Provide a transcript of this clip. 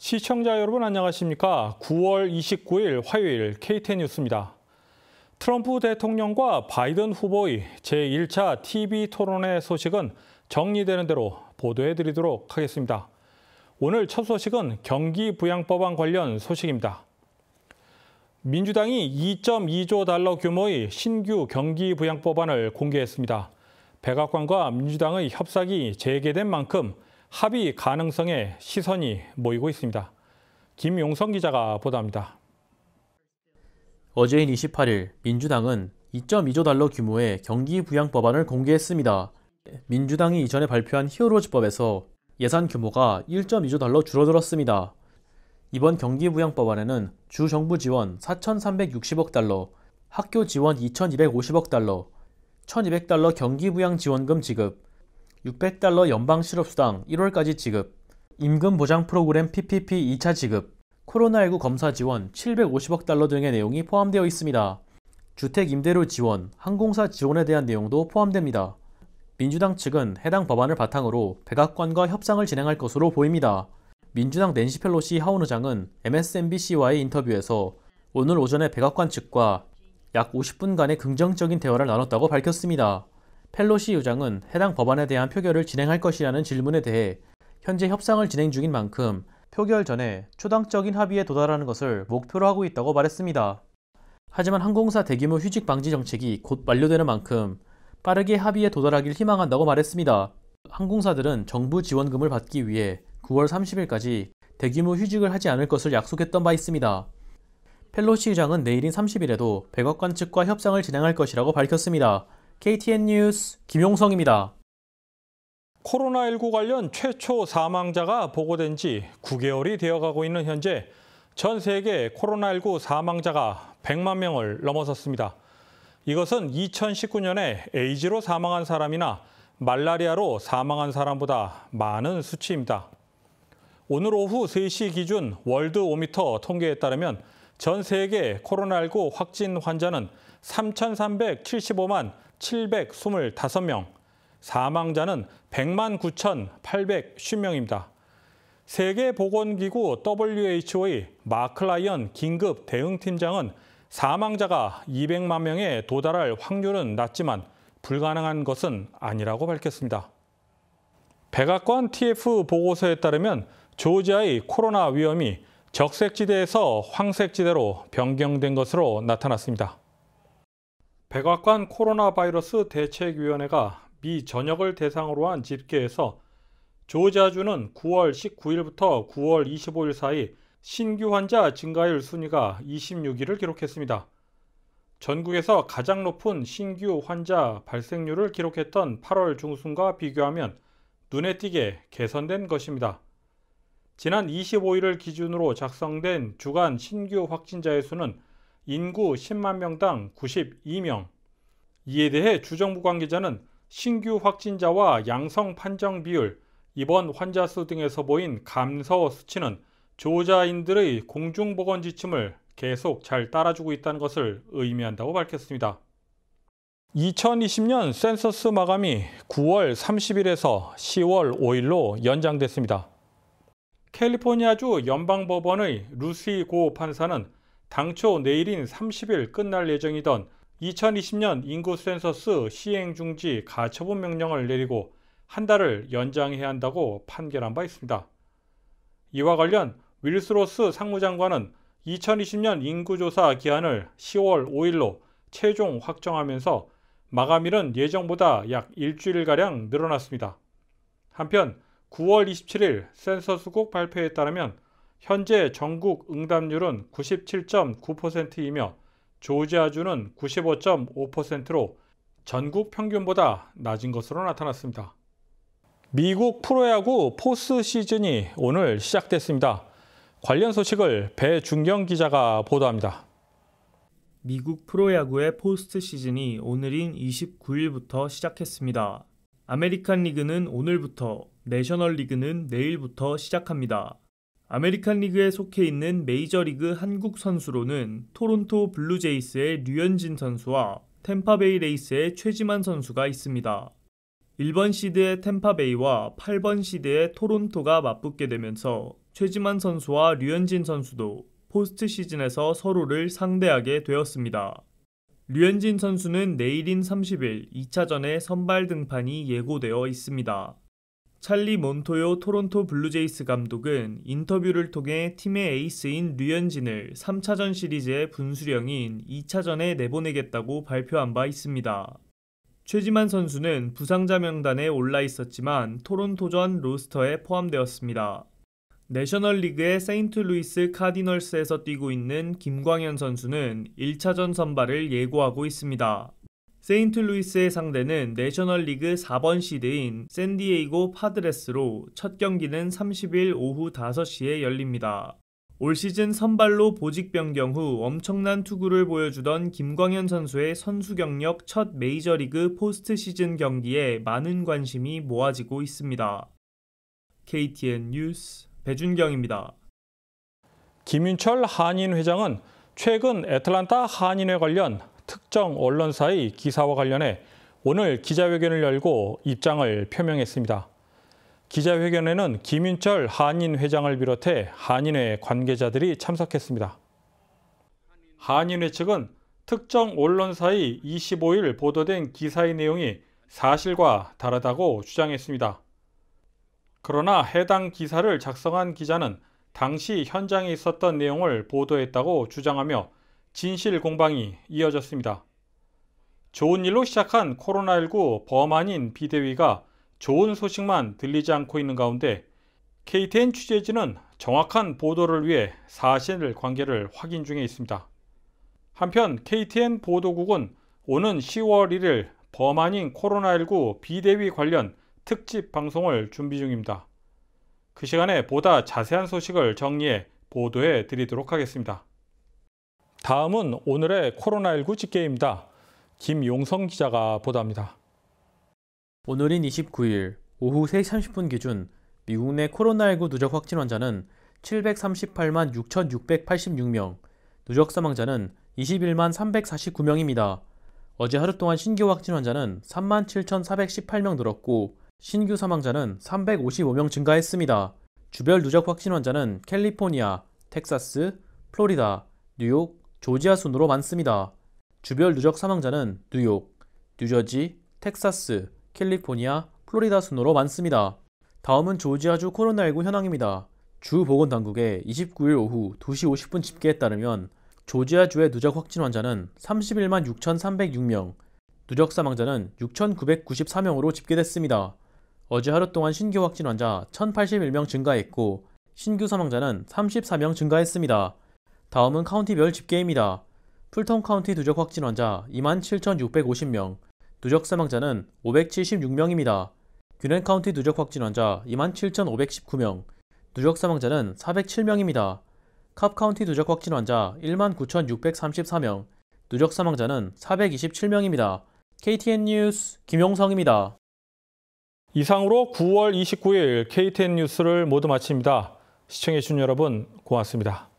시청자 여러분 안녕하십니까? 9월 29일 화요일 k t 뉴스입니다. 트럼프 대통령과 바이든 후보의 제1차 TV 토론회 소식은 정리되는 대로 보도해드리도록 하겠습니다. 오늘 첫 소식은 경기부양법안 관련 소식입니다. 민주당이 2.2조 달러 규모의 신규 경기부양법안을 공개했습니다. 백악관과 민주당의 협상이 재개된 만큼 합의 가능성에 시선이 모이고 있습니다. 김용성 기자가 보도합니다. 어제인 28일 민주당은 2.2조 달러 규모의 경기 부양 법안을 공개했습니다. 민주당이 이전에 발표한 히어로즈법에서 예산 규모가 1.2조 달러 줄어들었습니다. 이번 경기 부양 법안에는 주 정부 지원 4,360억 달러, 학교 지원 2,250억 달러, 1,200달러 경기 부양 지원금 지급, 600달러 연방 실업수당 1월까지 지급, 임금 보장 프로그램 PPP 2차 지급, 코로나19 검사 지원 750억 달러 등의 내용이 포함되어 있습니다. 주택 임대료 지원, 항공사 지원에 대한 내용도 포함됩니다. 민주당 측은 해당 법안을 바탕으로 백악관과 협상을 진행할 것으로 보입니다. 민주당 낸시 펠로시 하원 의장은 MSNBC와의 인터뷰에서 오늘 오전에 백악관 측과 약 50분간의 긍정적인 대화를 나눴다고 밝혔습니다. 펠로시 의장은 해당 법안에 대한 표결을 진행할 것이라는 질문에 대해 현재 협상을 진행 중인 만큼 표결 전에 초당적인 합의에 도달하는 것을 목표로 하고 있다고 말했습니다. 하지만 항공사 대규모 휴직 방지 정책이 곧 완료되는 만큼 빠르게 합의에 도달하길 희망한다고 말했습니다. 항공사들은 정부 지원금을 받기 위해 9월 30일까지 대규모 휴직을 하지 않을 것을 약속했던 바 있습니다. 펠로시 의장은 내일인 30일에도 백악관 측과 협상을 진행할 것이라고 밝혔습니다. KTN 뉴스 김용성입니다. 코로나19 관련 최초 사망자가 보고된 지 9개월이 되어가고 있는 현재 전 세계 코로나19 사망자가 100만 명을 넘어섰습니다. 이것은 2019년에 에이즈로 사망한 사람이나 말라리아로 사망한 사람보다 많은 수치입니다. 오늘 오후 3시 기준 월드 오미터 통계에 따르면 전 세계 코로나19 확진 환자는 3,375만 725명, 사망자는 100만 9,850명입니다. 세계보건기구 WHO의 마클라이언 긴급 대응팀장은 사망자가 200만 명에 도달할 확률은 낮지만 불가능한 것은 아니라고 밝혔습니다. 백악관 TF 보고서에 따르면 조지아의 코로나 위험이 적색지대에서 황색지대로 변경된 것으로 나타났습니다. 백악관 코로나 바이러스 대책위원회가 미 전역을 대상으로 한 집계에서 조자주는 9월 19일부터 9월 25일 사이 신규 환자 증가율 순위가 26위를 기록했습니다. 전국에서 가장 높은 신규 환자 발생률을 기록했던 8월 중순과 비교하면 눈에 띄게 개선된 것입니다. 지난 25일을 기준으로 작성된 주간 신규 확진자의 수는 인구 10만 명당 92명. 이에 대해 주정부 관계자는 신규 확진자와 양성 판정 비율, 입원 환자 수 등에서 보인 감소 수치는 조자인들의 공중보건 지침을 계속 잘 따라주고 있다는 것을 의미한다고 밝혔습니다. 2020년 센서스 마감이 9월 30일에서 10월 5일로 연장됐습니다. 캘리포니아주 연방법원의 루시 고 판사는 당초 내일인 30일 끝날 예정이던 2020년 인구 센서스 시행 중지 가처분 명령을 내리고 한 달을 연장해야 한다고 판결한 바 있습니다. 이와 관련 윌스로스 상무장관은 2020년 인구조사 기한을 10월 5일로 최종 확정하면서 마감일은 예정보다 약 일주일가량 늘어났습니다. 한편 9월 27일 센서스국 발표에 따르면 현재 전국 응답률은 97.9%이며 조지아주는 95.5%로 전국 평균보다 낮은 것으로 나타났습니다. 미국 프로야구 포스 시즌이 오늘 시작됐습니다. 관련 소식을 배중경 기자가 보도합니다. 미국 프로야구의 포스트 시즌이 오늘인 29일부터 시작했습니다. 아메리칸 리그는 오늘부터, 내셔널 리그는 내일부터 시작합니다. 아메리칸 리그에 속해 있는 메이저리그 한국 선수로는 토론토 블루제이스의 류현진 선수와 템파베이 레이스의 최지만 선수가 있습니다. 1번 시드의 템파베이와 8번 시드의 토론토가 맞붙게 되면서 최지만 선수와 류현진 선수도 포스트 시즌에서 서로를 상대하게 되었습니다. 류현진 선수는 내일인 30일 2차전에 선발 등판이 예고되어 있습니다. 찰리 몬토요 토론토 블루제이스 감독은 인터뷰를 통해 팀의 에이스인 류현진을 3차전 시리즈의 분수령인 2차전에 내보내겠다고 발표한 바 있습니다. 최지만 선수는 부상자 명단에 올라 있었지만 토론토전 로스터에 포함되었습니다. 내셔널리그의 세인트루이스 카디널스에서 뛰고 있는 김광현 선수는 1차전 선발을 예고하고 있습니다. 세인트루이스의 상대는 내셔널리그 4번 시드인 샌디에이고 파드레스로 첫 경기는 30일 오후 5시에 열립니다. 올 시즌 선발로 보직 변경 후 엄청난 투구를 보여주던 김광현 선수의 선수 경력 첫 메이저리그 포스트 시즌 경기에 많은 관심이 모아지고 있습니다. KTN 뉴스 배준경입니다. 김윤철 한인 회장은 최근 애틀란타 한인회 관련 특정 언론사의 기사와 관련해 오늘 기자회견을 열고 입장을 표명했습니다. 기자회견에는 김윤철 한인 회장을 비롯해 한인회 관계자들이 참석했습니다. 한인회 측은 특정 언론사의 25일 보도된 기사의 내용이 사실과 다르다고 주장했습니다. 그러나 해당 기사를 작성한 기자는 당시 현장에 있었던 내용을 보도했다고 주장하며 진실 공방이 이어졌습니다. 좋은 일로 시작한 코로나19 범한인 비대위가 좋은 소식만 들리지 않고 있는 가운데 KTN 취재진은 정확한 보도를 위해 사실 관계를 확인 중에 있습니다. 한편 KTN 보도국은 오는 10월 1일 범한인 코로나19 비대위 관련 특집 방송을 준비 중입니다. 그 시간에 보다 자세한 소식을 정리해 보도해 드리도록 하겠습니다. 다음은 오늘의 코로나19 집계입니다. 김용성 기자가 보도합니다. 오늘인 29일 오후 3시 30분 기준 미국 내 코로나19 누적 확진 환자는 738만 6,686명, 누적 사망자는 21만 349명입니다. 어제 하루 동안 신규 확진 환자는 3만 7,418명 늘었고 신규 사망자는 355명 증가했습니다. 주별 누적 확진 환자는 캘리포니아, 텍사스, 플로리다, 뉴욕, 조지아 순으로 많습니다. 주별 누적 사망자는 뉴욕, 뉴저지, 텍사스, 캘리포니아, 플로리다 순으로 많습니다. 다음은 조지아주 코로나19 현황입니다. 주 보건당국의 29일 오후 2시 50분 집계에 따르면 조지아주의 누적 확진 환자는 31만 6,306명, 누적 사망자는 6,994명으로 집계됐습니다. 어제 하루 동안 신규 확진 환자 1,081명 증가했고, 신규 사망자는 34명 증가했습니다. 다음은 카운티별 집계입니다. 풀턴 카운티 누적 확진 환자 27,650명, 누적 사망자는 576명입니다. 균엔 카운티 누적 확진 환자 27,519명, 누적 사망자는 407명입니다. 캅 카운티 누적 확진 환자 19,634명, 누적 사망자는 427명입니다. KTN 뉴스 김용성입니다. 이상으로 9월 29일 KTN 뉴스를 모두 마칩니다. 시청해주신 여러분 고맙습니다.